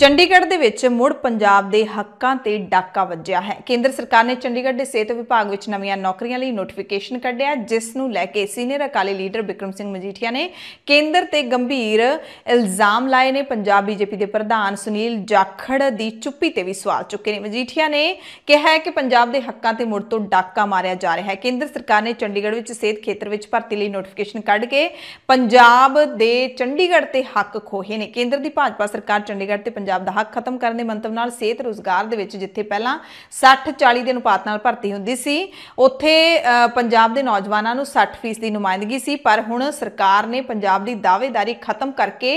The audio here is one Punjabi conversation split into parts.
ਚੰਡੀਗੜ੍ਹ ਦੇ ਵਿੱਚ ਮੁੜ ਪੰਜਾਬ ਦੇ ਹੱਕਾਂ ਤੇ ਡਾਕਾ ਵੱਜਿਆ ਹੈ ਕੇਂਦਰ ਸਰਕਾਰ ਨੇ ਚੰਡੀਗੜ੍ਹ ਦੇ ਸਿਹਤ ਵਿਭਾਗ ਵਿੱਚ ਨਵੀਆਂ ਨੌਕਰੀਆਂ ਲਈ ਨੋਟੀਫਿਕੇਸ਼ਨ ਕੱਢਿਆ ਜਿਸ ਨੂੰ ਲੈ ਕੇ ਸੀਨੀਅਰ ਅਕਾਲੀ ਲੀਡਰ ਬਿਕਰਮ ਸਿੰਘ ਮਜੀਠੀਆ ਨੇ ਕੇਂਦਰ ਤੇ ਗੰਭੀਰ ਇਲਜ਼ਾਮ ਲਾਏ ਨੇ ਪੰਜਾਬ ਬੀਜੇਪੀ ਦੇ ਪ੍ਰਧਾਨ ਸੁਨੀਲ ਜਾਖੜ ਦੀ ਚੁੱਪੀ ਤੇ ਵੀ ਸਵਾਲ ਚੁੱਕੇ ਨੇ ਮਜੀਠੀਆ ਨੇ ਕਿਹਾ ਹੈ ਕਿ ਪੰਜਾਬ ਦੇ ਹੱਕਾਂ ਤੇ ਮੁੜ ਤੋਂ ਡਾਕਾ ਮਾਰਿਆ ਜਾ ਰਿਹਾ ਹੈ ਕੇਂਦਰ ਸਰਕਾਰ ਨੇ ਚੰਡੀਗੜ੍ਹ ਵਿੱਚ ਸਿਹਤ ਖੇਤਰ ਵਿੱਚ ਭਰਤੀ ਲਈ ਨੋਟੀਫਿਕੇਸ਼ਨ ਕੱਢ ਕੇ ਪੰਜਾਬ ਦੇ ਚੰਡੀਗੜ੍ਹ ਤੇ ਹੱਕ ਖੋਹੇ ਨੇ ਕੇਂਦਰ ਦੀ ਭਾਜਪਾ ਸਰਕਾਰ ਚੰਡੀਗੜ੍ਹ ਤੇ ਪੰਜਾਬ ਦਾ ਹੱਕ ਖਤਮ ਕਰਨ ਦੇ ਮੰਤਵ ਨਾਲ ਸਿਹਤ ਰੋਜ਼ਗਾਰ ਦੇ ਵਿੱਚ ਜਿੱਥੇ ਪਹਿਲਾਂ 60 40 ਦੇ ਅਨੁਪਾਤ ਨਾਲ ਭਰਤੀ ਹੁੰਦੀ ਸੀ ਉੱਥੇ ਪੰਜਾਬ ਦੇ ਨੌਜਵਾਨਾਂ ਨੂੰ 60% ਦੀ ਨੁਮਾਇੰਦਗੀ ਸੀ ਪਰ ਹੁਣ ਸਰਕਾਰ ਨੇ ਪੰਜਾਬ ਦੀ ਦਾਅਵੇਦਾਰੀ ਖਤਮ ਕਰਕੇ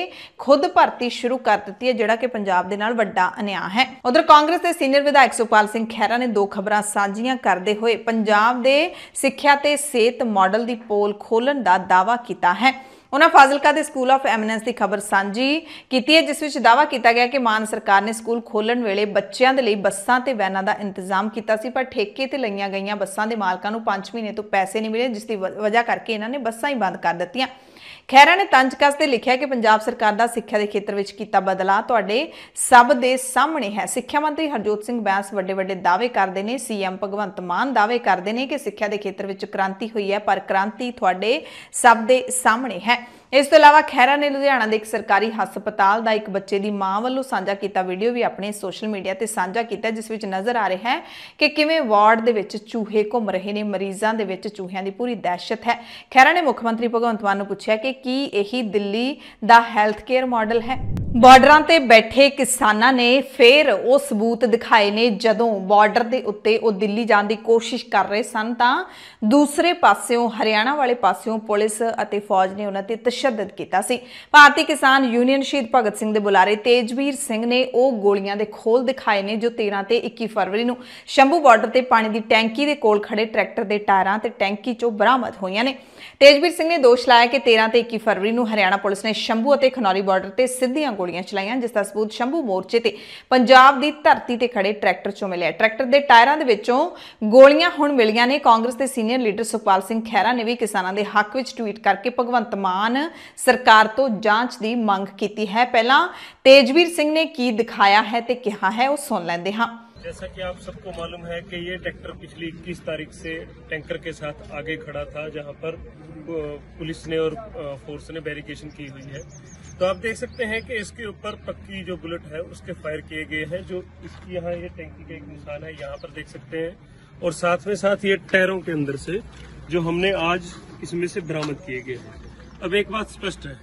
ਖੁਦ ਭਰਤੀ ਸ਼ੁਰੂ ਕਰ ਦਿੱਤੀ ਹੈ ਜਿਹੜਾ ਕਿ ਪੰਜਾਬ ਦੇ ਨਾਲ ਵੱਡਾ ਅਨਿਆਂ ਹੈ ਉਧਰ ਕਾਂਗਰਸ ਦੇ ਸੀਨੀਅਰ ਵਿਧਾਇਕ ਸੁਪਾਲ ਸਿੰਘ ਖਹਿਰਾ ਨੇ ਦੋ ਖਬਰਾਂ ਸਾਂਝੀਆਂ ਕਰਦੇ ਹੋਏ ਪੰਜਾਬ ਦੇ ਸਿੱਖਿਆ ਤੇ ਸਿਹਤ ਮਾਡਲ ਦੀ ਪੋਲ ਖੋਲਣ ਦਾ ਦਾਅਵਾ ਕੀਤਾ ਹੈ ਉਹਨਾਂ ਫਾਜ਼ਿਲਕਾ ਦੇ ਸਕੂਲ ਆਫ ਐਮਨੈਂਸ ਦੀ ਖਬਰ ਸਾਂਝੀ ਕੀਤੀ ਹੈ ਜਿਸ ਵਿੱਚ ਦਾਵਾ ਕੀਤਾ ਗਿਆ ਕਿ ਮਾਨ ਸਰਕਾਰ ਨੇ ਸਕੂਲ ਖੋਲਣ ਵੇਲੇ ਬੱਚਿਆਂ ਦੇ ਲਈ ਬੱਸਾਂ ਤੇ ਵੈਨਾਂ ਦਾ ਇੰਤਜ਼ਾਮ ਕੀਤਾ ਸੀ ਪਰ ਠੇਕੇ ਤੇ ਲਈਆਂ ਗਈਆਂ ਬੱਸਾਂ ਦੇ ਮਾਲਕਾਂ ਨੂੰ 5 ਮਹੀਨੇ ਤੋਂ ਪੈਸੇ ਨਹੀਂ ਮਿਲੇ ਜਿਸ ਦੀ ਵਜ੍ਹਾ ਕਰਕੇ ਇਹਨਾਂ ਨੇ ਬੱਸਾਂ ਹੀ ਬੰਦ ਕਰ ਦਿੱਤੀਆਂ ਖੈਰਾ ਨੇ ਤੰਜ ਕਸਦੇ ਲਿਖਿਆ ਕਿ ਪੰਜਾਬ ਸਰਕਾਰ ਦਾ ਸਿੱਖਿਆ ਦੇ ਖੇਤਰ ਵਿੱਚ ਕੀਤਾ ਬਦਲਾ ਤੁਹਾਡੇ ਸਭ ਦੇ ਸਾਹਮਣੇ ਹੈ ਸਿੱਖਿਆ ਮੰਤਰੀ ਹਰਜੋਤ ਸਿੰਘ ਬੈਂਸ ਵੱਡੇ ਵੱਡੇ ਦਾਅਵੇ ਕਰਦੇ ਨੇ ਸੀਐਮ ਭਗਵੰਤ ਮਾਨ ਦਾਅਵੇ ਕਰਦੇ ਨੇ ਕਿ ਸਿੱਖਿਆ ਦੇ ਖੇਤਰ ਵਿੱਚ ਕ੍ਰਾਂਤੀ ਹੋਈ ਹੈ ਪਰ ਕ੍ਰਾਂਤੀ ਤੁਹਾਡੇ ਸਭ ਦੇ ਸਾਹਮਣੇ ਹੈ ਇਸ ਤੋਂ ਇਲਾਵਾ ਖੈਰਾ ਨੇ ਲੁਧਿਆਣਾ ਦੇ ਇੱਕ ਸਰਕਾਰੀ ਹਸਪਤਾਲ ਦਾ ਇੱਕ ਬੱਚੇ ਦੀ ਮਾਂ ਵੱਲੋਂ ਸਾਂਝਾ ਕੀਤਾ ਵੀਡੀਓ ਵੀ ਆਪਣੇ ਸੋਸ਼ਲ ਮੀਡੀਆ ਤੇ ਸਾਂਝਾ ਕੀਤਾ ਜਿਸ ਵਿੱਚ ਨਜ਼ਰ ਆ ਰਿਹਾ ਹੈ ਕਿ ਕਿਵੇਂ ਵਾਰਡ ਦੇ ਵਿੱਚ ਚੂਹੇ ਘੁੰਮ ਰਹੇ ਨੇ ਮਰੀਜ਼ਾਂ ਦੇ ਵਿੱਚ ਚੂਹਿਆਂ ਦੀ ਪੂਰੀ ਦਹਿਸ਼ਤ ਹੈ ਖੈਰਾ ਨੇ ਮੁੱਖ ਮੰਤਰੀ ਭਗਵੰਤ ਮਾਨ ਨੂੰ ਪੁੱਛਿਆ ਕਿ ਕੀ ਇਹੀ ਦਿੱਲੀ ਦਾ ਹੈਲਥ ਕੇਅਰ ਮਾਡਲ ਹੈ ਬਾਰਡਰਾਂ ਤੇ ਬੈਠੇ ਕਿਸਾਨਾਂ ਨੇ ਫੇਰ ਉਹ ਸਬੂਤ ਦਿਖਾਏ ਨੇ ਜਦੋਂ ਬਾਰਡਰ ਦੇ ਉੱਤੇ ਉਹ ਦਿੱਲੀ ਜਾਣ ਦੀ ਕੋਸ਼ਿਸ਼ ਕਰ ਰਹੇ ਸਨ ਤਾਂ ਦੂਸਰੇ ਪਾਸਿਓਂ ਹਰਿਆਣਾ ਵਾਲੇ ਪਾਸਿਓਂ ਪੁਲਿਸ ਅਤੇ ਫੌਜ ਨੇ ਉਹਨਾਂ ਤੇ ਤਸ਼ੱਦਦ ਕੀਤਾ ਸੀ ਭਾਰਤੀ ਕਿਸਾਨ ਯੂਨੀਅਨ ਸ਼ਹੀਦ ਭਗਤ ਸਿੰਘ ਦੇ ਬੁਲਾਰੇ ਤੇਜਵੀਰ ਸਿੰਘ ਨੇ ਉਹ ਗੋਲੀਆਂ ਦੇ ਖੋਲ ਦਿਖਾਏ ਨੇ ਜੋ 13 ਤੇ 21 ਫਰਵਰੀ ਨੂੰ ਸ਼ੰਭੂ ਬਾਰਡਰ ਤੇ ਪਾਣੀ ਦੀ ਟੈਂਕੀ ਦੇ ਕੋਲ ਖੜੇ ਟਰੈਕਟਰ ਦੇ ਟਾਇਰਾਂ ਤੇ ਟੈਂਕੀ ਚੋਂ ਬਰਾਮਦ ਹੋਈਆਂ ਨੇ ਤੇਜਵੀਰ ਸਿੰਘ ਨੇ ਦੋਸ਼ ਲਾਇਆ ਕਿ 13 ਤੇ 21 ਫਰਵਰੀ ਨੂੰ ਹਰਿਆਣਾ ਪੁਲਿਸ ਨੇ ਸ਼ੰਭੂ ਅਤੇ ਖਨੌਰੀ ਬਾਰਡਰ ਤੇ ਸਿੱਧੀਆਂ ਗੋਲੀਆਂ ਚਲਾਈਆਂ ਜਿਸ ਦਾ ਸਬੂਤ ਸ਼ੰਭੂ ਮੋਰਚੇ ਤੇ ਪੰਜਾਬ ਦੀ ਧਰਤੀ ਤੇ ਖੜੇ ਟਰੈਕਟਰ ਚੋਂ ਮਿਲਿਆ ਟਰੈਕਟਰ ਦੇ ਟਾਇਰਾਂ ਦੇ ਵਿੱਚੋਂ ਗੋਲੀਆਂ ਹੁਣ ਮਿਲੀਆਂ ਨੇ ਕਾਂਗਰਸ ਦੇ ਸੀਨੀਅਰ ਲੀਡਰ ਸੁਖਪਾਲ ਸਿੰਘ ਖਹਿਰਾ ਨੇ ਵੀ ਕਿਸਾਨਾਂ ਦੇ ਹੱਕ ਵਿੱਚ ਟਵੀਟ ਕਰਕੇ ਭਗਵੰਤ ਮਾਨ ਸਰਕਾਰ ਤੋਂ ਜਾਂਚ ਦੀ ਮੰਗ ਕੀਤੀ ਹੈ ਪਹਿਲਾਂ ਤੇਜਵੀਰ ਸਿੰਘ ਨੇ ਕੀ ਦਿਖਾਇਆ ਹੈ ਤੇ ਕਿਹਾ ਹੈ ਉਹ ਸੁਣ ਲੈਂਦੇ ਹਾਂ जैसा कि आप सबको मालूम है कि ये ट्रैक्टर पिछली 21 तारीख से टैंकर के साथ आगे खड़ा था जहां पर पुलिस ने और फोर्स ने बैरिकेशन की हुई है तो आप देख सकते हैं कि इसके ऊपर पक्की जो बुलेट है उसके फायर किए गए हैं जो इसकी यहाँ ये टैंकी का एक निशान है यहाँ पर देख सकते हैं और साथ में साथ ये टायरों के अंदर से जो हमने आज इसमें से बरामद किए गए हैं अब एक बात स्पष्ट है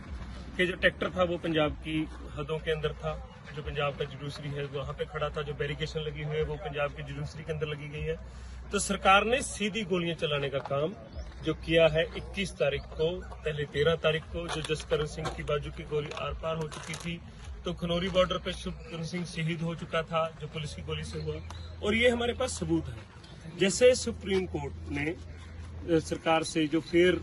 कि जो ट्रैक्टर था वो पंजाब की हदों के अंदर था जो पंजाब का जुडूसरी है वहां पे खड़ा था जो बैरिकेशन लगी हुई है वो पंजाब की जुडूसरी के अंदर लगी गई है तो सरकार ने सीधी गोलियां चलाने का काम जो किया है 21 तारीख को पहले 13 तारीख को जो जसकरण सिंह की बाजू की गोली आर पार हो चुकी थी तो खनौरी बॉर्डर पर शुभकरण सिंह शहीद हो चुका था जो पुलिस की गोली से हुआ और ये हमारे पास सबूत है जैसे सुप्रीम कोर्ट ने सरकार से जो फिर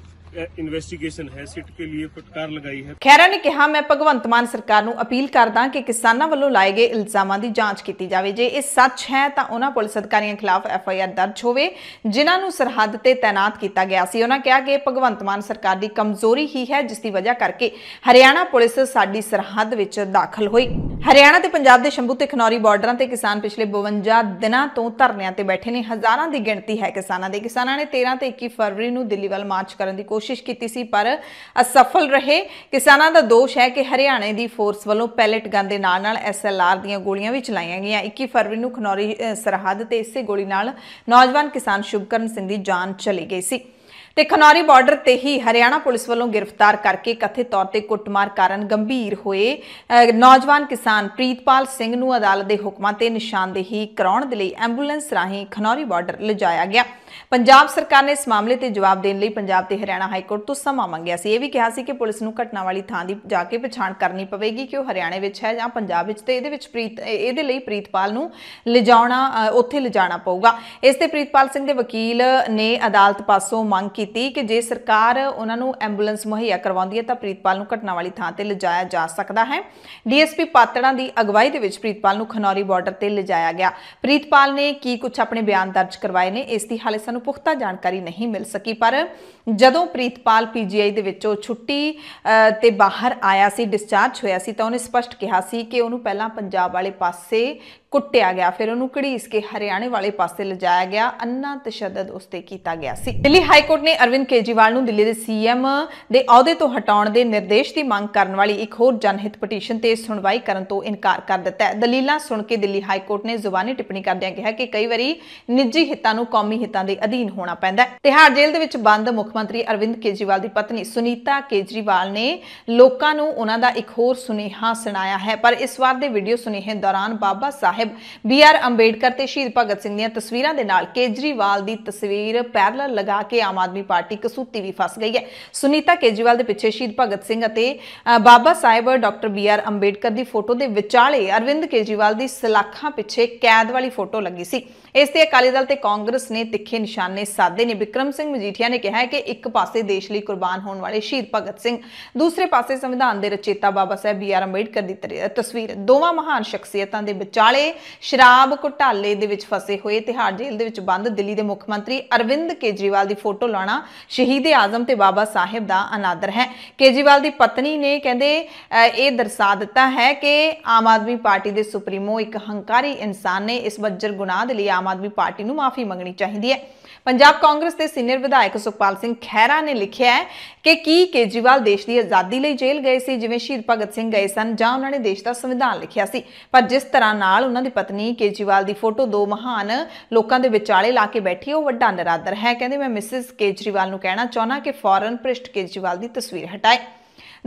ਇਨਵੈਸਟੀਗੇਸ਼ਨ ਹੈ ਸਿੱਟ ਕੇ ਲਈ ਫਟਕਾਰ ਲਗਾਈ ਹੈ ਖੈਰਾ ਨੇ ਕਿਹਾ ਮੈਂ ਭਗਵੰਤ ਮਾਨ ਸਰਕਾਰ ਨੂੰ ਅਪੀਲ ਕਰਦਾ ਕਿ ਕਿਸਾਨਾਂ ਵੱਲੋਂ ਲਾਏ ਗਏ ਇਲਜ਼ਾਮਾਂ ਦੀ ਜਾਂਚ ਕੀਤੀ ਜਾਵੇ ਜੇ ਇਹ ਸੱਚ ਹੈ ਤਾਂ ਉਹਨਾਂ ਪੁਲਿਸ ਅਧਿਕਾਰੀਆਂ ਖਿਲਾਫ ਐਫ ਆਈ ਆਰ ਦਰਜ ਹੋਵੇ ਜਿਨ੍ਹਾਂ ਨੂੰ ਸਰਹੱਦ ਤੇ ਤਾਇਨਾਤ ਕੀਤਾ ਗਿਆ ਸੀ ਉਹਨਾਂ ਕਿਹਾ ਕਿ ਭਗਵੰਤ ਮਾਨ ਸਰਕਾਰ ਦੀ ਕਮਜ਼ੋਰੀ ਹੀ ਹੈ ਜਿਸ ਦੀ ਵਜ੍ਹਾ ਕਰਕੇ ਹਰਿਆਣਾ ਪੁਲਿਸ ਸਾਡੀ ਸਰਹੱਦ ਵਿੱਚ ਦਾਖਲ ਹੋਈ ਹਰਿਆਣਾ ਤੇ ਪੰਜਾਬ ਦੇ ਸ਼ੰਭੂ ਤੇ ਖਨੌਰੀ ਬਾਰਡਰਾਂ ਤੇ ਕਿਸਾਨ ਪਿਛਲੇ 52 ਦਿਨਾਂ ਤੋਂ ਧਰਨਿਆਂ ਤੇ ਬੈਠੇ ਨੇ ਹਜ਼ਾਰਾਂ ਦੀ ਗਿਣਤੀ ਹੈ ਕਿਸਾਨਾਂ ਦੇ ਕਿਸਾਨਾਂ ਨੇ 13 ਤੇ 21 ਫਰਵਰੀ ਨੂੰ ਦਿੱਲੀ ਵੱਲ ਮਾਰਚ ਕਰਨ ਦੀ ਕੋਸ਼ਿਸ਼ ਕੋਸ਼ਿਸ਼ ਕੀਤੀ ਸੀ ਪਰ ਅਸਫਲ ਰਹੇ ਕਿਸਾਨਾਂ ਦਾ ਦੋਸ਼ ਹੈ ਕਿ ਹਰਿਆਣੇ ਦੀ ਫੋਰਸ ਵੱਲੋਂ ਪੈਲਟ ਗਨ ਦੇ ਨਾਲ ਨਾਲ ਐਸਐਲਆਰ ਦੀਆਂ ਗੋਲੀਆਂ ਵੀ ਚਲਾਈਆਂ ਗਈਆਂ 21 ਫਰਵਰੀ ਨੂੰ ਖਨੌਰੀ ਸਰਹੱਦ ਤੇ ਇਸੇ ਗੋਲੀ ਨਾਲ ਨੌਜਵਾਨ ਕਿਸਾਨ ਸ਼ੁਭਕਰਨ ਸਿੰਘ ਦੀ ਜਾਨ ਚਲੀ ਗਈ ਸੀ ਤੇ ਖਨੌਰੀ ਬਾਰਡਰ ਤੇ ਹੀ ਹਰਿਆਣਾ ਪੁਲਿਸ ਵੱਲੋਂ ਗ੍ਰਿਫਤਾਰ ਕਰਕੇ ਕਥਿਤ ਤੌਰ ਤੇ ਕੁੱਟਮਾਰ ਕਾਰਨ ਗੰਭੀਰ ਹੋਏ ਨੌਜਵਾਨ ਕਿਸਾਨ ਪ੍ਰੀਤਪਾਲ ਸਿੰਘ ਨੂੰ ਅਦਾਲਤ ਦੇ ਹੁਕਮਾਂ ਤੇ ਨਿਸ਼ਾਨਦੇਹੀ ਕਰਾਉਣ ਦੇ ਲਈ ਐਂਬੂਲੈਂਸ ਰਾਹੀਂ ਖਨੌਰੀ ਬਾਰਡਰ ਲਿਜਾਇਆ ਗਿਆ ਪੰਜਾਬ ਸਰਕਾਰ ਨੇ ਇਸ ਮਾਮਲੇ ਤੇ ਜਵਾਬ ਦੇਣ ਲਈ ਪੰਜਾਬ ਤੇ ਹਰਿਆਣਾ ਹਾਈ ਕੋਰਟ ਤੋਂ ਸਮਾਂ ਮੰਗਿਆ ਸੀ ਇਹ ਵੀ ਕਿਹਾ ਸੀ ਕਿ ਪੁਲਿਸ ਨੂੰ ਘਟਨਾ ਵਾਲੀ ਥਾਂ ਦੀ ਜਾ ਕੇ ਪਛਾਣ ਕਰਨੀ ਪਵੇਗੀ ਕਿ ਉਹ ਹਰਿਆਣੇ ਵਿੱਚ ਹੈ ਜਾਂ ਪੰਜਾਬ ਵਿੱਚ ਤੇ ਇਹਦੇ ਵਿੱਚ ਪ੍ਰੀਤ ਇਹਦੇ ਲਈ ਪ੍ਰੀਤਪਾਲ ਨੂੰ ਲਿਜਾਉਣਾ ਉੱਥੇ ਲਿਜਾਣਾ ਪਊਗਾ ਇਸ ਤੇ ਪ੍ਰੀਤਪਾਲ ਸਿੰਘ ਦੇ ਵਕੀਲ ਨੇ ਅਦਾਲਤ ਪਾਸੋਂ ਮੰਗ ਕੀਤੀ ਕਿ ਜੇ ਸਰਕਾਰ ਉਹਨਾਂ ਨੂੰ ਐਂਬੂਲੈਂਸ ਮੁਹੱਈਆ ਕਰਵਾਉਂਦੀ ਹੈ ਤਾਂ ਪ੍ਰੀਤਪਾਲ ਨੂੰ ਘਟਨਾ ਵਾਲੀ ਥਾਂ ਤੇ ਲਿਜਾਇਆ ਜਾ ਸਕਦਾ ਹੈ ਡੀਐਸਪੀ ਪਾਤੜਾਂ ਦੀ ਅਗਵਾਈ ਦੇ ਵਿੱਚ ਪ੍ਰੀਤਪਾਲ ਨੂੰ ਖਨੌਰੀ ਬਾਰਡਰ ਤੇ ਲਿਜਾਇਆ ਗਿਆ ਪ੍ਰੀਤਪਾਲ ਨੇ ਕੀ ਕੁਝ ਆਪਣੇ ਬਿਆਨ ਦਰਜ ਕਰਵਾਏ ਨੇ ਇਸ ਦੀ ਹਾਲੇ ਸਾਨੂੰ ਪੁਖਤਾ ਜਾਣਕਾਰੀ ਨਹੀਂ ਮਿਲ ਸਕੀ ਪਰ ਜਦੋਂ ਪ੍ਰੀਤਪਾਲ ਪੀਜੀਆਈ ਦੇ ਵਿੱਚੋਂ ਛੁੱਟੀ ਤੇ ਬਾਹਰ ਆਇਆ ਸੀ ਡਿਸਚਾਰਜ ਹੋਇਆ ਸੀ ਤਾਂ ਉਹਨੇ ਸਪਸ਼ਟ ਕਿਹਾ ਸੀ ਕਿ ਉਹਨੂੰ ਪਹਿਲਾਂ ਪੰਜਾਬ ਵਾਲੇ ਪਾਸੇ ਕੁੱਟਿਆ ਗਿਆ ਫਿਰ ਉਹਨੂੰ ਘੜੀਸ ਕੇ ਹਰਿਆਣੇ ਵਾਲੇ ਪਾਸੇ ਲਿਜਾਇਆ ਗਿਆ ਅੰਨਾ ਤਸ਼ੱਦਦ ਉਸ ਤੇ ਕੀਤਾ ਗਿਆ ਸੀ ਦਿੱਲੀ ਹਾਈ ਕੋਰਟ ਨੇ ਅਰਵਿੰਦ ਕੇਜੀਵਾਲ ਨੂੰ ਦਿੱਲੀ ਦੇ ਸੀਐਮ ਦੇ ਅਹੁਦੇ ਤੋਂ ਹਟਾਉਣ ਦੇ ਨਿਰਦੇਸ਼ ਦੀ ਮੰਗ ਕਰਨ ਵਾਲੀ ਇੱਕ ਹੋਰ ਜਨਹਿਤ ਪਟੀਸ਼ਨ ਤੇ ਸੁਣਵਾਈ ਕਰਨ ਤੋਂ ਇਨਕਾਰ ਕਰ ਦਿੱਤਾ ਹੈ ਦਲੀਲਾਂ ਸੁਣ ਕੇ ਦਿੱਲੀ ਹਾਈ ਕੋਰਟ ਨੇ ਜ਼ੁਬਾਨੀ ਟਿੱਪਣੀ ਕਰਦਿਆਂ ਕਿਹਾ ਕਿ ਕਈ ਵਾਰੀ ਨਿੱਜੀ ਹਿੱਤਾਂ ਨੂੰ ਕੌਮੀ ਹਿੱਤਾਂ ਦੇ ਅਧੀਨ ਹੋਣਾ ਪੈਂਦਾ ਹੈ ਤਿਹਾੜ ਜੇਲ੍ਹ ਦੇ ਵਿੱਚ ਬੰਦ ਮੁੱਖ ਮੰਤਰੀ ਅਰਵਿੰਦ ਕੇਜੀਵਾਲ ਦੀ ਪਤਨੀ ਸੁਨੀਤਾ ਕੇਜਰੀਵਾਲ ਨੇ ਲੋਕਾਂ ਨੂੰ ਉਹਨਾਂ ਦਾ ਇੱਕ ਹੋਰ ਸੁਨੇਹਾ ਸੁਣਾਇਆ ਹੈ ਪਰ ਇਸ ਵਾਰ ਦੇ ਵੀਡੀਓ ਸੁਨੇਹੇ ਦੌਰਾਨ ਬਾਬਾ ਸਾਹਿਬ ਸਾਹਿਬ ਬੀ ਆਰ ਅੰਬੇਡਕਰ ਤੇ ਸ਼ਹੀਦ ਭਗਤ ਸਿੰਘ ਦੀਆਂ ਤਸਵੀਰਾਂ ਦੇ ਨਾਲ ਕੇਜਰੀਵਾਲ ਦੀ ਤਸਵੀਰ ਪੈਰਲਲ ਲਗਾ ਕੇ ਆਮ ਆਦਮੀ ਪਾਰਟੀ ਕਸੂਤੀ ਵੀ ਫਸ ਗਈ ਹੈ ਸੁਨੀਤਾ ਕੇਜਰੀਵਾਲ ਦੇ ਪਿੱਛੇ ਸ਼ਹੀਦ ਭਗਤ ਸਿੰਘ ਅਤੇ Baba Sahib doctor B R Ambedkar ਦੀ ਫੋਟੋ ਦੇ ਵਿਚਾਲੇ ਅਰਵਿੰਦ ਕੇਜਰੀਵਾਲ ਦੀ ਸਲਾਖਾਂ ਪਿੱਛੇ ਕੈਦ ਵਾਲੀ ਫੋਟੋ ਲੱਗੀ ਸੀ ਇਸ ਤੇ ਅਕਾਲੀ ਦਲ ਤੇ ਕਾਂਗਰਸ ਨੇ ਤਿੱਖੇ ਨਿਸ਼ਾਨੇ ਸਾਧੇ ਨੇ ਵਿਕਰਮ ਸਿੰਘ ਮਜੀਠੀਆ ਨੇ ਕਿਹਾ ਹੈ ਕਿ ਇੱਕ ਪਾਸੇ ਦੇਸ਼ ਲਈ ਕੁਰਬਾਨ ਹੋਣ ਵਾਲੇ ਸ਼ਹੀਦ ਭਗਤ ਸਿੰਘ ਦੂਸਰੇ ਪਾਸੇ ਸੰਵਿਧਾਨ ਦੇ ਰਚੇਤਾ ਬਾਬਾ ਸਾਹਿਬ ਬੀ ਆਰ ਅੰਬੇਡਕਰ ਦੀ ਤਸਵੀਰ ਦੋਵਾਂ ਮਹਾਨ ਸ਼ਖਸੀਅਤਾਂ ਦੇ ਵਿਚਾਲੇ ਸ਼ਰਾਬ ਘੁਟਾਲੇ ਦੇ ਵਿੱਚ ਫਸੇ ਹੋਏ ਤਿਹਾੜ ਜੇਲ੍ਹ ਦੇ ਵਿੱਚ ਬੰਦ ਦਿੱਲੀ ਦੇ ਮੁੱਖ ਮੰਤਰੀ ਅਰਵਿੰਦ ਕੇਜਰੀਵਾਲ ਦੀ ਫੋਟੋ ਲਾਉਣਾ ਸ਼ਹੀਦ ਆਜ਼ਮ ਤੇ ਬਾਬਾ ਸਾਹਿਬ ਦਾ ਅਨਾਦਰ ਹੈ ਕੇਜਰੀਵਾਲ ਦੀ ਪਤਨੀ ਨੇ ਕਹਿੰਦੇ ਇਹ ਦਰਸਾ ਦਿੱਤਾ ਹੈ ਕਿ ਆਮ ਆਦਮੀ ਪਾਰਟੀ ਦੇ ਸੁਪਰੀਮੋ ਇੱਕ ਹੰਕਾਰੀ ਇਨਸਾਨ ਨੇ ਇਸ ਵੱਜਰ ਗੁਨਾਹ ਦੇ ਲਈ ਆਮ ਆਦਮੀ ਪਾਰਟੀ ਨੂੰ ਮਾਫੀ ਮੰਗਣੀ ਚਾਹੀਦੀ ਹੈ ਪੰਜਾਬ ਕਾਂਗਰਸ ਦੇ ਸੀਨੀਅਰ ਵਿਧਾਇਕ ਸੁਖਪਾਲ ਸਿੰਘ ਖਹਿਰਾ ਨੇ ਲਿਖਿਆ ਹੈ ਕਿ ਕੀ ਕੇਜੀਵਾਲ ਦੇਸ਼ ਦੀ ਆਜ਼ਾਦੀ ਲਈ ਜੇਲ੍ਹ ਗਏ ਸੀ ਜਿਵੇਂ ਸ਼ਹੀਦ ਭਗਤ ਸਿੰਘ ਗਏ ਸਨ ਜਾਂ ਉਹਨਾਂ ਨੇ ਦੇਸ਼ ਦਾ ਸੰਵਿਧਾਨ ਲਿਖਿਆ ਸੀ ਪਰ ਜਿਸ ਤਰ੍ਹਾਂ ਨਾਲ ਉਹਨਾਂ ਦੀ ਪਤਨੀ ਕੇਜੀਵਾਲ ਦੀ ਫੋਟੋ ਦੋ ਮਹਾਨ ਲੋਕਾਂ ਦੇ ਵਿਚਾਲੇ ਲਾ ਕੇ ਬੈਠੀ ਉਹ ਵੱਡਾ ਨਰਾਦਰ ਹੈ ਕਹਿੰਦੇ ਮੈਂ ਮਿਸਿਸ ਕੇਜਰੀਵਾਲ ਨੂੰ ਕਹਿਣਾ ਚਾਹੁੰਦਾ ਕਿ ਫੌਰਨ ਪ੍ਰਿਸ਼ਟ ਕੇਜਰੀਵਾਲ ਦੀ ਤਸਵੀਰ ਹਟਾਏ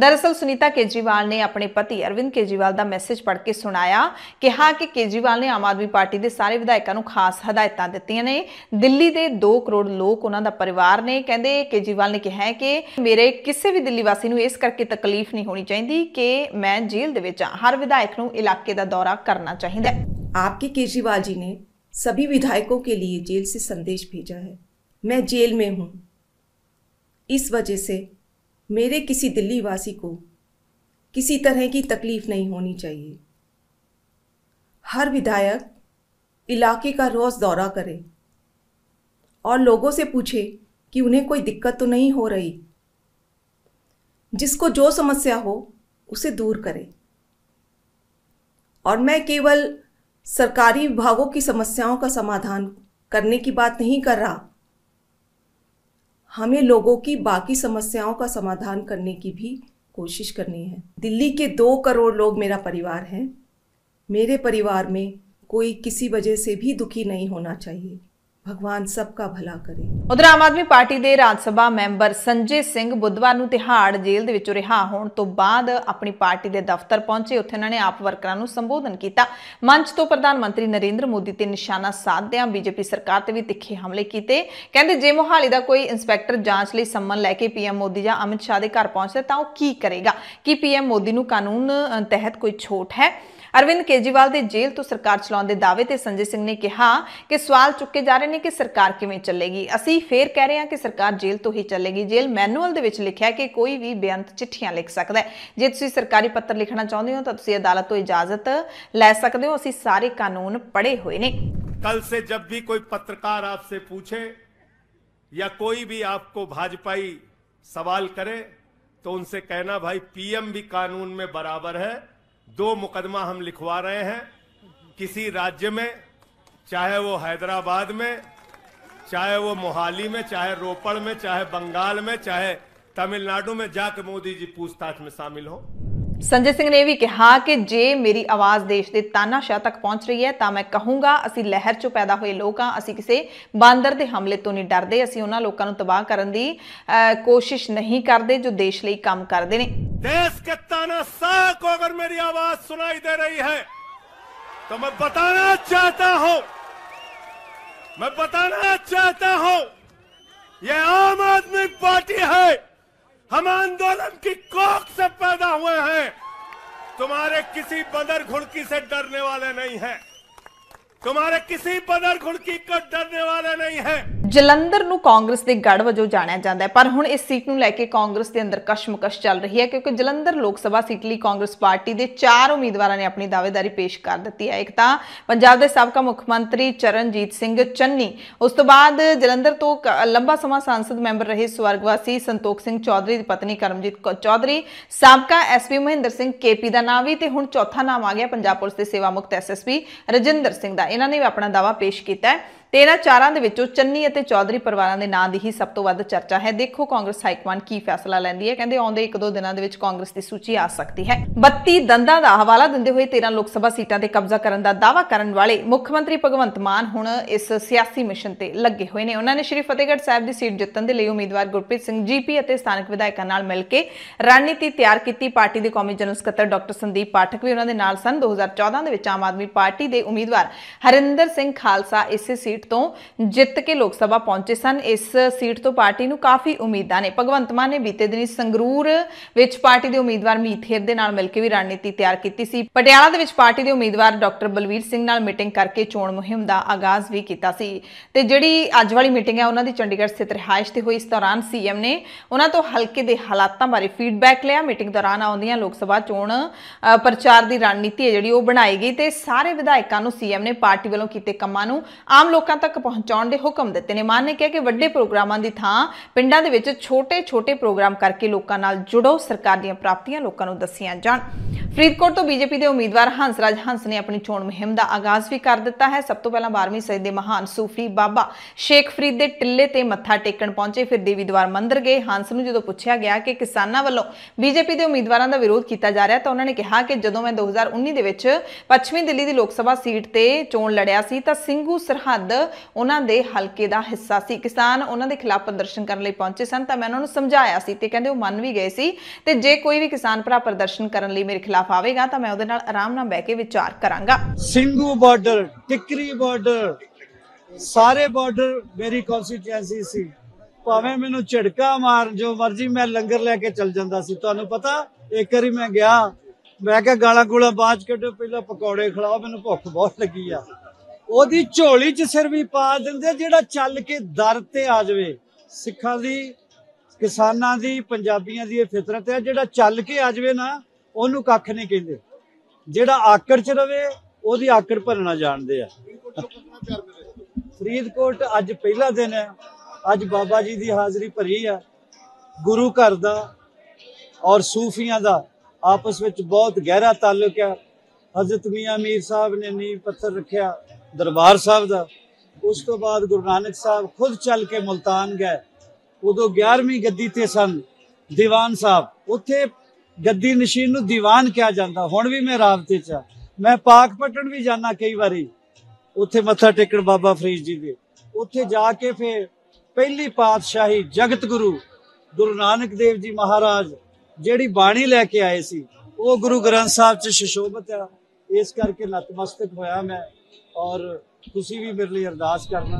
ਦਰਅਸਲ ਸੁਨੀਤਾ ਕੇਜਰੀਵਾਲ ਨੇ ਆਪਣੇ ਪਤੀ ਅਰਵਿੰਦ ਕੇਜਰੀਵਾਲ ਦਾ ਮੈਸੇਜ ਪੜ੍ਹ ਕੇ ਸੁਣਾਇਆ ਕਿਹਾ ਕਿ ਕੇਜਰੀਵਾਲ ਨੇ ਆਮ ਆਦਮੀ ਪਾਰਟੀ ਦੇ ਸਾਰੇ ਵਿਧਾਇਕਾਂ ਨੂੰ ਖਾਸ ਹਦਾਇਤਾਂ ਦਿੱਤੀਆਂ ਨੇ ਦਿੱਲੀ ਦੇ 2 ਕਰੋੜ ਲੋਕ ਉਹਨਾਂ ਦਾ ਪਰਿਵਾਰ ਨੇ ਕਹਿੰਦੇ ਕੇਜਰੀਵਾਲ ਨੇ ਕਿਹਾ ਕਿ ਮੇਰੇ ਕਿਸੇ ਵੀ ਦਿੱਲੀ ਵਾਸੀ ਨੂੰ ਇਸ ਕਰਕੇ ਤਕਲੀਫ ਨਹੀਂ ਹੋਣੀ ਚਾਹੀਦੀ ਕਿ ਮੈਂ ਜੇਲ੍ਹ ਦੇ ਵਿੱਚ ਹਰ ਵਿਧਾਇਕ ਨੂੰ ਇਲਾਕੇ ਦਾ ਦੌਰਾ ਕਰਨਾ ਚਾਹੀਦਾ ਹੈ ਆਪਕੇ ਕੇਜੀਵਾਲ ਜੀ ਨੇ ਸਭੀ ਵਿਧਾਇਕੋ ਕੇ ਲਈ ਜੇਲ੍ਹ ਸੇ ਸੰਦੇਸ਼ ਭੇਜਾ ਹੈ ਮੈਂ ਜੇਲ੍ਹ ਮੇ ਹੂੰ ਇਸ वजह ਸੇ मेरे किसी दिल्ली वासी को किसी तरह की तकलीफ़ नहीं होनी चाहिए हर विधायक इलाके का रोज़ दौरा करे और लोगों से पूछे कि उन्हें कोई दिक्कत तो नहीं हो रही जिसको जो समस्या हो उसे दूर करे और मैं केवल सरकारी विभागों की समस्याओं का समाधान करने की बात नहीं कर रहा हमें लोगों की बाकी समस्याओं का समाधान करने की भी कोशिश करनी है दिल्ली के दो करोड़ लोग मेरा परिवार हैं मेरे परिवार में कोई किसी वजह से भी दुखी नहीं होना चाहिए ਭਗਵਾਨ ਸਭ ਦਾ ਭਲਾ ਕਰੇ ਉਧਰ ਆਮ ਆਦਮੀ ਪਾਰਟੀ ਦੇ ਰਾਜ ਸਭਾ ਮੈਂਬਰ ਸੰਜੇ ਸਿੰਘ ਬੁੱਧਵਾਰ ਨੂੰ ਤਿਹਾੜ ਜੇਲ੍ਹ ਦੇ ਵਿੱਚੋਂ ਰਿਹਾ ਹੋਣ ਤੋਂ ਬਾਅਦ ਆਪਣੀ ਪਾਰਟੀ ਦੇ ਦਫ਼ਤਰ ਪਹੁੰਚੇ ਉੱਥੇ ਉਹਨਾਂ ਨੇ ਆਪ ਵਰਕਰਾਂ ਨੂੰ ਸੰਬੋਧਨ ਕੀਤਾ ਮੰਚ ਤੋਂ ਪ੍ਰਧਾਨ ਮੰਤਰੀ ਨਰਿੰਦਰ ਮੋਦੀ ਤੇ ਨਿਸ਼ਾਨਾ ਸਾਧਦਿਆਂ ਬੀਜੇਪੀ ਸਰਕਾਰ ਤੇ ਵੀ ਤਿੱਖੇ ਹਮਲੇ ਕੀਤੇ ਕਹਿੰਦੇ ਜੇ ਮੋਹਾਲੀ ਦਾ ਕੋਈ ਇਨਸਪੈਕਟਰ ਜਾਂਚ ਲਈ ਸੰਮਨ ਲੈ ਕੇ ਪੀਐਮ ਮੋਦੀ ਜਾਂ ਅਮਿਤ ਸ਼ਾਹ ਦੇ ਘਰ ਪਹੁੰਚਦਾ ਤਾਂ ਉਹ ਕੀ ਕਰੇਗਾ ਕੀ ਪੀਐਮ ਮੋਦੀ ਨੂੰ ਕਾਨੂੰਨ ਤਹਿਤ ਕੋਈ ਛੋਟ ਹੈ अरविंद केजरीवाल के जेल तो सरकार चलाने दावे से संजय सिंह ने कहा कि सवाल चुके जा रहे हैं कि सरकार किमें चलेगी असी फिर कह रहे हैं कि सरकार जेल तो ही चलेगी जेल मैनुअल लिखा कि कोई भी बेअंत चिट्ठियां लिख सद जे तुम सरकारी पत्र लिखना चाहते हो तो अदालत तो इजाजत लै सकते हो असी सारे कानून पढ़े हुए ने कल से जब भी कोई पत्रकार आपसे पूछे या कोई भी आपको भाजपाई सवाल करे तो उनसे कहना भाई पीएम भी कानून में बराबर है दो मुकदमा हम लिखवा रहे हैं किसी राज्य में चाहे वो हैदराबाद में चाहे वो मोहाली में चाहे रोपड़ में चाहे बंगाल में चाहे तमिलनाडु में जाके मोदी जी पूछताछ में शामिल हो ਸੰਜੇ ਸਿੰਘ ਨੇ ਵੀ ਕਿਹਾ ਕਿ ਜੇ ਮੇਰੀ ਆਵਾਜ਼ ਦੇਸ਼ ਦੇ ਤਾਨਾਸ਼ਾਹ ਤੱਕ ਪਹੁੰਚ ਰਹੀ ਹੈ ਤਾਂ ਮੈਂ ਕਹੂੰਗਾ ਅਸੀਂ ਲਹਿਰ 'ਚੋਂ ਪੈਦਾ ਹੋਏ ਲੋਕਾਂ ਅਸੀਂ ਕਿਸੇ ਬਾਂਦਰ ਦੇ ਹਮਲੇ ਤੋਂ ਨਹੀਂ ਡਰਦੇ ਅਸੀਂ ਉਹਨਾਂ ਲੋਕਾਂ ਨੂੰ ਤਬਾਹ ਕਰਨ ਦੀ ਕੋਸ਼ਿਸ਼ ਨਹੀਂ ਕਰਦੇ ਜੋ ਦੇਸ਼ ਲਈ ਕੰਮ ਕਰਦੇ ਨੇ देश के ताना सा को अगर मेरी आवाज सुनाई दे रही है तो मैं बताना चाहता हूं मैं बताना चाहता हूं ये आम आदमी पार्टी है हम आंदोलन की कोख से पैदा हुए हैं तुम्हारे किसी बदर घुड़की से डरने वाले नहीं हैं ਤੁਹਾਰੇ ਕਿਸੇ ਪਦਰ ਖੁਲਕੀ ਕੋ ਡਰਨੇ ਵਾਲੇ ਨਹੀਂ ਹੈ ਜਲੰਧਰ ਨੂੰ ਕਾਂਗਰਸ ਦੇ ਗੜ ਵਜੋਂ ਜਾਣਿਆ ਜਾਂਦਾ ਹੈ ਪਰ ਹੁਣ ਇਸ ਸੀਟ ਨੂੰ ਲੈ ਕੇ ਕਾਂਗਰਸ ਦੇ ਅੰਦਰ ਕਸ਼ਮਕਸ਼ ਚੱਲ ਰਹੀ ਹੈ ਕਿਉਂਕਿ ਜਲੰਧਰ ਲੋਕ ਸਭਾ ਸੀਟ ਲਈ ਕਾਂਗਰਸ ਪਾਰਟੀ ਦੇ ਚਾਰ ਉਮੀਦਵਾਰਾਂ ਨੇ ਆਪਣੀ ਦਾਅਵੇਦਾਰੀ ਪੇਸ਼ ਕਰ ਦਿੱਤੀ ਹੈ ਇੱਕ ਤਾਂ ਪੰਜਾਬ ਦੇ ਸਾਬਕਾ ਮੁੱਖ ਮੰਤਰੀ ਚਰਨਜੀਤ ਸਿੰਘ ਚੰਨੀ ਉਸ ਤੋਂ ਬਾਅਦ ਜਲੰਧਰ ਤੋਂ ਲੰਬਾ ਸਮਾਂ ਸੰਸਦ ਮੈਂਬਰ ਰਹੇ ਸਵਰਗਵਾਸੀ ਸੰਤੋਖ ਸਿੰਘ ਚੌਧਰੀ ਦੀ ਪਤਨੀ ਕਰਮਜੀਤ ਚੌਧਰੀ ਸਾਬਕਾ SP Mahinder Singh K P ਨਾਮ ਵੀ ਤੇ ਹੁਣ ਚੌਥਾ ਨਾਮ ਆ ਗਿਆ ਪੰਜਾਬ ਪੁਲਿਸ ਦੇ ਸੇਵਾ ਮੁਕਤ ਐਸਐਸਪੀ ਰਜਿੰਦਰ ਸਿੰਘ ਦਾ ਇਹਨਾਂ ਨੇ ਵੀ ਆਪਣਾ ਦਾਵਾ ਪੇਸ਼ ਕੀਤਾ ਹੈ ਤੇ ਇਹਨਾਂ ਚਾਰਾਂ ਦੇ ਵਿੱਚੋਂ ਚੰਨੀ ਅਤੇ ਚੌਧਰੀ ਪਰਿਵਾਰਾਂ ਦੇ ਨਾਂ ਦੀ ਹੀ ਸਭ ਤੋਂ ਵੱਧ ਚਰਚਾ ਹੈ ਦੇਖੋ ਕਾਂਗਰਸ ਹਾਈਕਮਾਂਡ ਕੀ ਫੈਸਲਾ ਲੈਂਦੀ ਹੈ ਕਹਿੰਦੇ ਆਉਂਦੇ ਇੱਕ ਦੋ ਦਿਨਾਂ ਦੇ ਵਿੱਚ ਕਾਂਗਰਸ ਦੀ ਸੂਚੀ ਆ ਸਕਦੀ ਹੈ 32 ਦੰਦਾਂ ਦਾ ਹਵਾਲਾ ਦਿੰਦੇ ਹੋਏ 13 ਲੋਕ ਸਭਾ ਸੀਟਾਂ ਤੇ ਕਬਜ਼ਾ ਕਰਨ ਦਾ ਦਾਵਾ ਕਰਨ ਵਾਲੇ ਮੁੱਖ ਮੰਤਰੀ ਭਗਵੰਤ ਮਾਨ ਹੁਣ ਇਸ ਸਿਆਸੀ ਮਿਸ਼ਨ ਤੇ ਲੱਗੇ ਹੋਏ ਨੇ ਉਹਨਾਂ ਨੇ ਸ਼੍ਰੀ ਫਤਿਹਗੜ੍ਹ ਸਾਹਿਬ ਦੀ ਸੀਟ ਜਿੱਤਣ ਦੇ ਲਈ ਉਮੀਦਵਾਰ ਗੁਰਪ੍ਰੀਤ ਸਿੰਘ ਜੀਪੀ ਅਤੇ ਸਥਾਨਕ ਵਿਧਾਇਕਾਂ ਨਾਲ ਮਿਲ ਕੇ ਰਣਨੀਤੀ ਤਿਆਰ ਕੀਤੀ ਪਾਰਟੀ ਦੇ ਕੌਮੀ ਜਨਰਲ ਸਕੱਤਰ ਡਾਕਟਰ ਸੰਦੀਪ ਪਾਠਕ ਵੀ ਉਹਨਾਂ ਦੇ ਨਾਲ ਸਨ 2014 ਦੇ ਵਿੱਚ ਆਮ ਆਦਮੀ ਪਾਰਟੀ ਦੇ ਉਮੀਦਵਾਰ ਹਰਿੰਦਰ ਸਿੰਘ ਖਾਲਸਾ ਇਸੇ ਸੀਟ ਸੀਟ ਤੋਂ ਜਿੱਤ ਕੇ ਲੋਕ ਸਭਾ ਪਹੁੰਚੇ ਸਨ ਇਸ ਸੀਟ ਤੋਂ ਪਾਰਟੀ ਨੂੰ ਕਾਫੀ ਉਮੀਦਾਂ ਨੇ ਭਗਵੰਤ ਮਾਨ ਨੇ ਬੀਤੇ ਦਿਨੀ ਸੰਗਰੂਰ ਵਿੱਚ ਪਾਰਟੀ ਦੇ ਉਮੀਦਵਾਰ ਮੀਥੇਰ ਦੇ ਨਾਲ ਮਿਲ ਕੇ ਵੀ ਰਣਨੀਤੀ ਤਿਆਰ ਕੀਤੀ ਸੀ ਪਟਿਆਲਾ ਦੇ ਵਿੱਚ ਪਾਰਟੀ ਦੇ ਉਮੀਦਵਾਰ ਡਾਕਟਰ ਬਲਵੀਰ ਸਿੰਘ ਨਾਲ ਮੀਟਿੰਗ ਕਰਕੇ ਚੋਣ ਮੁਹਿੰਮ ਦਾ ਆਗਾਜ਼ ਵੀ ਕੀਤਾ ਸੀ ਤੇ ਜਿਹੜੀ ਅੱਜ ਵਾਲੀ ਮੀਟਿੰਗ ਹੈ ਉਹਨਾਂ ਦੀ ਚੰਡੀਗੜ੍ਹ ਸਥਿਤ ਰਿਹਾਇਸ਼ ਤੇ ਹੋਈ ਇਸ ਦੌਰਾਨ ਸੀਐਮ ਨੇ ਉਹਨਾਂ ਤੋਂ ਹਲਕੇ ਦੇ ਹਾਲਾਤਾਂ ਬਾਰੇ ਫੀਡਬੈਕ ਲਿਆ ਮੀਟਿੰਗ ਦੌਰਾਨ ਆਉਂਦੀਆਂ ਲੋਕ ਸਭਾ ਚੋਣ ਪ੍ਰਚਾਰ ਦੀ ਰਣਨੀਤੀ ਹੈ ਜਿਹੜੀ ਉਹ ਬਣਾਈ ਗਈ ਤੇ ਸਾਰੇ ਵਿਧਾਇਕਾਂ ਨੂੰ ਸੀਐਮ ਨੇ ਪਾਰਟੀ ਵੱਲੋਂ ਕੀਤੇ ਕੰਮਾਂ ਨੂੰ ਆਮ ਲੋਕ ਲੋਕਾਂ ਤੱਕ ਪਹੁੰਚਾਉਣ ਦੇ ਹੁਕਮ ਦਿੱਤੇ ਨੇ ਮਾਨ ਨੇ ਕਿਹਾ ਕਿ ਵੱਡੇ ਪ੍ਰੋਗਰਾਮਾਂ ਦੀ ਥਾਂ ਪਿੰਡਾਂ ਦੇ ਵਿੱਚ ਛੋਟੇ-ਛੋਟੇ ਪ੍ਰੋਗਰਾਮ ਕਰਕੇ ਲੋਕਾਂ ਨਾਲ ਜੁੜੋ ਸਰਕਾਰ ਦੀਆਂ ਪ੍ਰਾਪਤੀਆਂ ਲੋਕਾਂ ਨੂੰ ਦੱਸੀਆਂ ਜਾਣ ਫਰੀਦਕੋਟ ਤੋਂ ਬੀਜੇਪੀ ਦੇ ਉਮੀਦਵਾਰ ਹੰਸਰਾਜ ਹੰਸ ਨੇ ਆਪਣੀ ਚੋਣ ਮੁਹਿੰਮ ਦਾ ਆਗਾਜ਼ ਵੀ ਕਰ ਦਿੱਤਾ ਹੈ ਸਭ ਤੋਂ ਪਹਿਲਾਂ 12ਵੀਂ ਸਦੀ ਦੇ ਮਹਾਨ ਸੂਫੀ ਬਾਬਾ ਸ਼ੇਖ ਫਰੀਦ ਦੇ ਟਿੱਲੇ ਤੇ ਮੱਥਾ ਟੇਕਣ ਪਹੁੰਚੇ ਫਿਰ ਦੇਵੀ ਦਵਾਰ ਮੰਦਿਰ ਗਏ ਹੰਸ ਨੂੰ ਜਦੋਂ ਪੁੱਛਿਆ ਗਿਆ ਕਿ ਕਿਸਾਨਾਂ ਵੱਲੋਂ ਬੀਜੇਪੀ ਦੇ ਉਮੀਦਵਾਰਾਂ ਦਾ ਵਿਰੋਧ ਕੀਤਾ ਜਾ ਰਿਹਾ ਤਾਂ ਉਹਨਾਂ ਨੇ ਕਿਹਾ ਕਿ ਜਦੋਂ ਮੈਂ 2019 ਦੇ ਵਿੱਚ ਪੱਛਮੀ ਦਿੱਲੀ ਦੀ ਲੋਕ ਸਭਾ ਸੀਟ ਤੇ ਚੋਣ ਲੜਿਆ ਸੀ ਤਾਂ ਸਿੰਘੂ ਸਰਹੱਦ ਉਹਨਾਂ ਦੇ ਹਲਕੇ ਦਾ ਹਿੱਸਾ ਸੀ ਕਿਸਾਨ ਉਹਨਾਂ ਦੇ ਖਿਲਾਫ ਪ੍ਰਦਰਸ਼ਨ ਕਰਨ ਲਈ ਪਹੁੰਚੇ ਸਨ ਤਾਂ ਮੈਂ ਉਹਨਾਂ ਨੂੰ ਸਮਝਾਇਆ ਸੀ ਤੇ ਕਹਿੰਦੇ ਉਹ ਮੰਨ ਵੀ ਗਏ ਸੀ ਤੇ ਜੇ ਕੋਈ ਵੀ ਕਿਸਾਨ ਭਰਾ ਪ੍ਰਦਰਸ਼ਨ ਕਰਨ ਲਈ ਮੇਰੇ ਖਿਲਾਫ ਇਨਸਾਫ ਆਵੇਗਾ ਤਾਂ ਮੈਂ ਉਹਦੇ ਨਾਲ ਆਰਾਮ ਨਾਲ ਬਹਿ ਕੇ ਵਿਚਾਰ ਕਰਾਂਗਾ ਸਿੰਘੂ ਬਾਰਡਰ ਟਿਕਰੀ ਬਾਰਡਰ ਸਾਰੇ ਬਾਰਡਰ ਮੇਰੀ ਕਨਸਟੀਟੂਐਂਸੀ ਸੀ ਭਾਵੇਂ ਮੈਨੂੰ ਝਟਕਾ ਮਾਰ ਜੋ ਮਰਜ਼ੀ ਮੈਂ ਲੰਗਰ ਲੈ ਕੇ ਚੱਲ ਜਾਂਦਾ ਸੀ ਤੁਹਾਨੂੰ ਪਤਾ ਇੱਕ ਵਾਰੀ ਮੈਂ ਗਿਆ ਮੈਂ ਕਿਹਾ ਗਾਲਾਂ ਗੋਲਾ ਬਾਅਦ ਕੱਢੋ ਪਹਿਲਾਂ ਪਕੌੜੇ ਖਿਲਾਓ ਮੈਨੂੰ ਭੁੱਖ ਬਹੁਤ ਲੱਗੀ ਆ ਉਹਦੀ ਝੋਲੀ 'ਚ ਸਿਰ ਵੀ ਪਾ ਦਿੰਦੇ ਜਿਹੜਾ ਚੱਲ ਕੇ ਦਰ ਤੇ ਆ ਜਾਵੇ ਸਿੱਖਾਂ ਦੀ ਕਿਸਾਨਾਂ ਦੀ ਪੰਜਾਬੀਆਂ ਦੀ ਇਹ ਫਿਤਰਤ ਹੈ ਜਿਹੜਾ ਚੱਲ ਕੇ ਆ ਜਾਵੇ ਨਾ ਉਹਨੂੰ ਕੱਖ ਨਹੀਂ ਕਹਿੰਦੇ ਜਿਹੜਾ ਆਕੜ 'ਚ ਰਵੇ ਉਹਦੀ ਆਕੜ ਭਰਨਾ ਜਾਣਦੇ ਆ ਫਰੀਦਕੋਟ ਅੱਜ ਪਹਿਲਾ ਦਿਨ ਹੈ ਅੱਜ ਬਾਬਾ ਜੀ ਦੀ ਹਾਜ਼ਰੀ ਭਰੀ ਆ ਗੁਰੂ ਘਰ ਦਾ ਔਰ ਸੂਫੀਆਂ ਦਾ ਆਪਸ ਵਿੱਚ ਬਹੁਤ ਗਹਿਰਾ ਤਾਲੁਕ ਹੈ ਹਜ਼ਰਤ ਮੀਆਂ ਮੀਰ ਸਾਹਿਬ ਨੇ ਨੀਂਹ ਪੱਥਰ ਰੱਖਿਆ ਦਰਬਾਰ ਸਾਹਿਬ ਦਾ ਉਸ ਤੋਂ ਬਾਅਦ ਗੁਰੂ ਨਾਨਕ ਸਾਹਿਬ ਖੁਦ ਚੱਲ ਕੇ ਮਲਤਾਨ ਗਏ ਉਦੋਂ 11ਵੀਂ ਗੱਦੀ ਤੇ ਸਨ ਦੀਵਾਨ ਸਾਹਿਬ ਉੱਥੇ ਗੱਦੀ ਨਸ਼ੀਨ ਨੂੰ ਦੀਵਾਨ ਕਿਹਾ ਜਾਂਦਾ ਹੁਣ ਵੀ ਮੈਂ ਰਾਬਤੇ 'ਚ ਮੈਂ ਪਾਕ ਪਟਣ ਵੀ ਜਾਣਾ ਕਈ ਵਾਰੀ ਉੱਥੇ ਮੱਥਾ ਟੇਕਣ ਬਾਬਾ ਫਰੀਦ ਜੀ ਦੇ ਉੱਥੇ ਜਾ ਕੇ ਫਿਰ ਪਹਿਲੀ ਪਾਤਸ਼ਾਹੀ ਜਗਤ ਗੁਰੂ ਗੁਰੂ ਨਾਨਕ ਦੇਵ ਜੀ ਮਹਾਰਾਜ ਜਿਹੜੀ ਬਾਣੀ ਲੈ ਕੇ ਆਏ ਸੀ ਉਹ ਗੁਰੂ ਗ੍ਰੰਥ ਸਾਹਿਬ 'ਚ ਸ਼ਿਸ਼ੋਭਤ ਆ ਇਸ ਕਰਕੇ ਨਤਮਸਤਕ ਹੋਇਆ ਮੈਂ ਔਰ ਤੁਸੀਂ ਵੀ ਮੇਰੇ ਲਈ ਅਰਦਾਸ ਕਰਨਾ